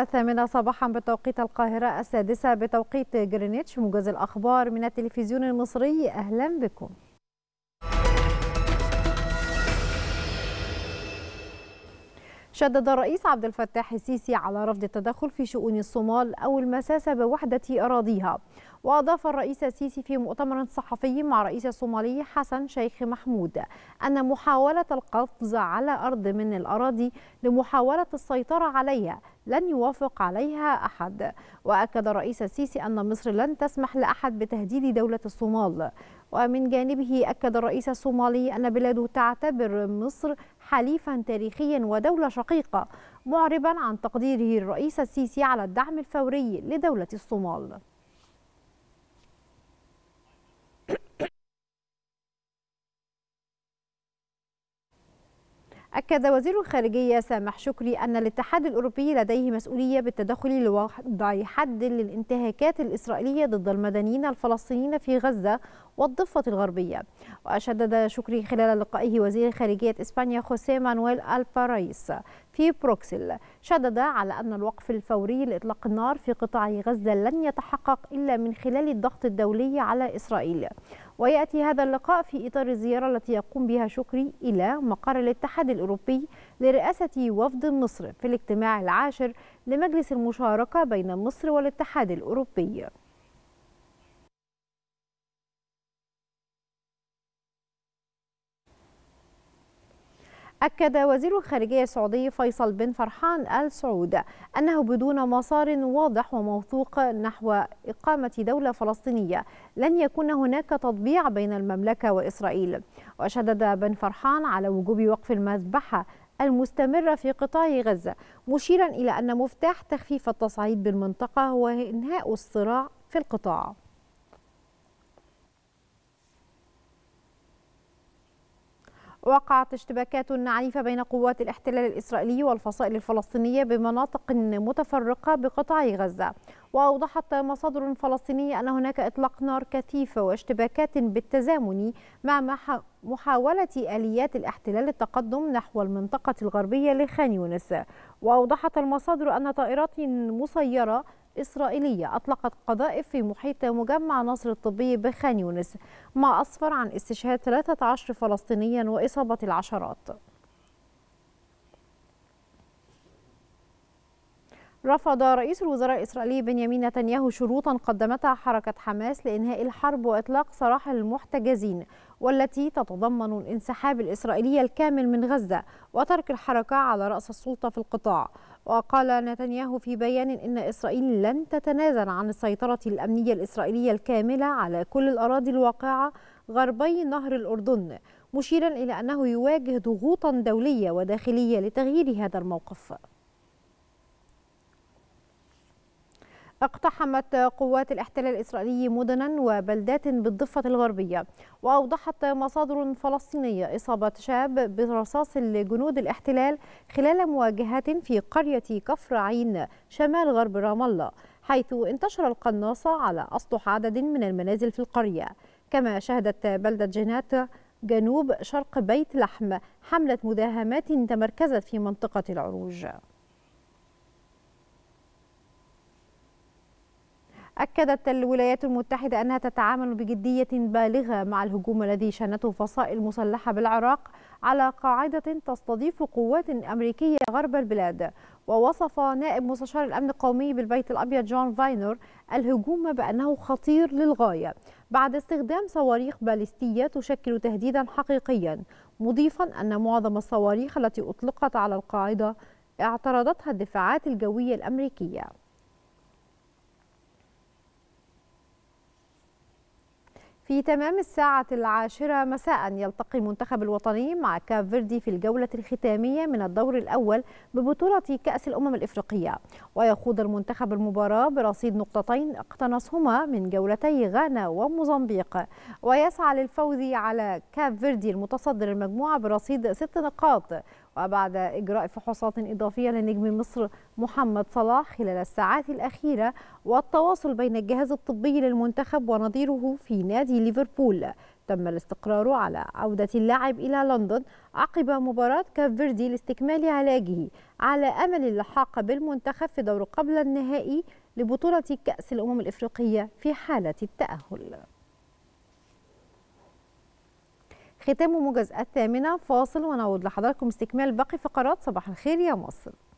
الثامنة صباحا بتوقيت القاهرة السادسة بتوقيت جرينتش موجز الأخبار من التلفزيون المصري أهلا بكم شدد الرئيس عبد الفتاح السيسي على رفض التدخل في شؤون الصومال أو المساسة بوحدة أراضيها وأضاف الرئيس السيسي في مؤتمر صحفي مع رئيس الصومالي حسن شيخ محمود أن محاولة القفز على أرض من الأراضي لمحاولة السيطرة عليها لن يوافق عليها أحد وأكد الرئيس السيسي أن مصر لن تسمح لأحد بتهديد دولة الصومال ومن جانبه أكد الرئيس الصومالي أن بلاده تعتبر مصر حليفا تاريخيا ودولة شقيقة معربا عن تقديره الرئيس السيسي على الدعم الفوري لدولة الصومال أكد وزير الخارجية سامح شكري أن الاتحاد الأوروبي لديه مسؤولية بالتدخل لوضع حد للانتهاكات الإسرائيلية ضد المدنيين الفلسطينيين في غزة والضفة الغربية وشدد شكري خلال لقائه وزير خارجية إسبانيا خوسيه مانويل ألبارايس في بروكسل شدد على أن الوقف الفوري لإطلاق النار في قطاع غزة لن يتحقق إلا من خلال الضغط الدولي على إسرائيل ويأتي هذا اللقاء في إطار الزيارة التي يقوم بها شكري إلى مقر الاتحاد الأوروبي لرئاسة وفد مصر في الاجتماع العاشر لمجلس المشاركة بين مصر والاتحاد الأوروبي أكد وزير الخارجية السعودي فيصل بن فرحان آل سعود أنه بدون مسار واضح وموثوق نحو إقامة دولة فلسطينية لن يكون هناك تطبيع بين المملكة وإسرائيل وشدد بن فرحان على وجوب وقف المذبحة المستمرة في قطاع غزة مشيرا إلى أن مفتاح تخفيف التصعيد بالمنطقة هو إنهاء الصراع في القطاع وقعت اشتباكات عنيفة بين قوات الاحتلال الإسرائيلي والفصائل الفلسطينية بمناطق متفرقة بقطاع غزة وأوضحت مصادر فلسطينية أن هناك إطلاق نار كثيفة واشتباكات بالتزامن مع محاولة آليات الاحتلال التقدم نحو المنطقة الغربية لخان يونس وأوضحت المصادر أن طائرات مسيرة إسرائيلية أطلقت قذائف في محيط مجمع نصر الطبي بخان يونس ما أسفر عن استشهاد 13 فلسطينيا وإصابة العشرات رفض رئيس الوزراء الإسرائيلي بنيامين نتنياهو شروطا قدمتها حركة حماس لإنهاء الحرب وإطلاق سراح المحتجزين والتي تتضمن الانسحاب الإسرائيلي الكامل من غزة وترك الحركة على رأس السلطة في القطاع وقال نتنياهو في بيان إن إسرائيل لن تتنازل عن السيطرة الأمنية الإسرائيلية الكاملة على كل الأراضي الواقعة غربي نهر الأردن مشيرا إلى أنه يواجه ضغوطا دولية وداخلية لتغيير هذا الموقف اقتحمت قوات الاحتلال الإسرائيلي مدنا وبلدات بالضفة الغربية وأوضحت مصادر فلسطينية إصابة شاب برصاص لجنود الاحتلال خلال مواجهة في قرية كفر عين شمال غرب رام الله حيث انتشر القناصة على أسطح عدد من المنازل في القرية كما شهدت بلدة جنات جنوب شرق بيت لحم حملة مداهمات تمركزت في منطقة العروج أكدت الولايات المتحدة أنها تتعامل بجدية بالغة مع الهجوم الذي شنته فصائل مسلحة بالعراق على قاعدة تستضيف قوات أمريكية غرب البلاد ووصف نائب مستشار الأمن القومي بالبيت الأبيض جون فاينور الهجوم بأنه خطير للغاية بعد استخدام صواريخ باليستية تشكل تهديدا حقيقيا مضيفا أن معظم الصواريخ التي أطلقت على القاعدة اعترضتها الدفاعات الجوية الأمريكية في تمام الساعة العاشرة مساء يلتقي المنتخب الوطني مع كاب فيردي في الجولة الختامية من الدور الأول ببطولة كأس الأمم الإفريقية ويخوض المنتخب المباراة برصيد نقطتين اقتنصهما من جولتي غانا وموزمبيق ويسعى للفوز على كاب فيردي المتصدر المجموعة برصيد ست نقاط وبعد إجراء فحوصات إضافية لنجم مصر محمد صلاح خلال الساعات الأخيرة والتواصل بين الجهاز الطبي للمنتخب ونظيره في نادي ليفربول تم الاستقرار على عودة اللاعب إلى لندن عقب مباراة كاب فيردي لاستكمال علاجه على أمل اللحاق بالمنتخب في دور قبل النهائي لبطولة كأس الأمم الإفريقية في حالة التأهل ختام موجز الثامنة فاصل ونعود لحضراتكم استكمال باقي فقرات صباح الخير يا مصر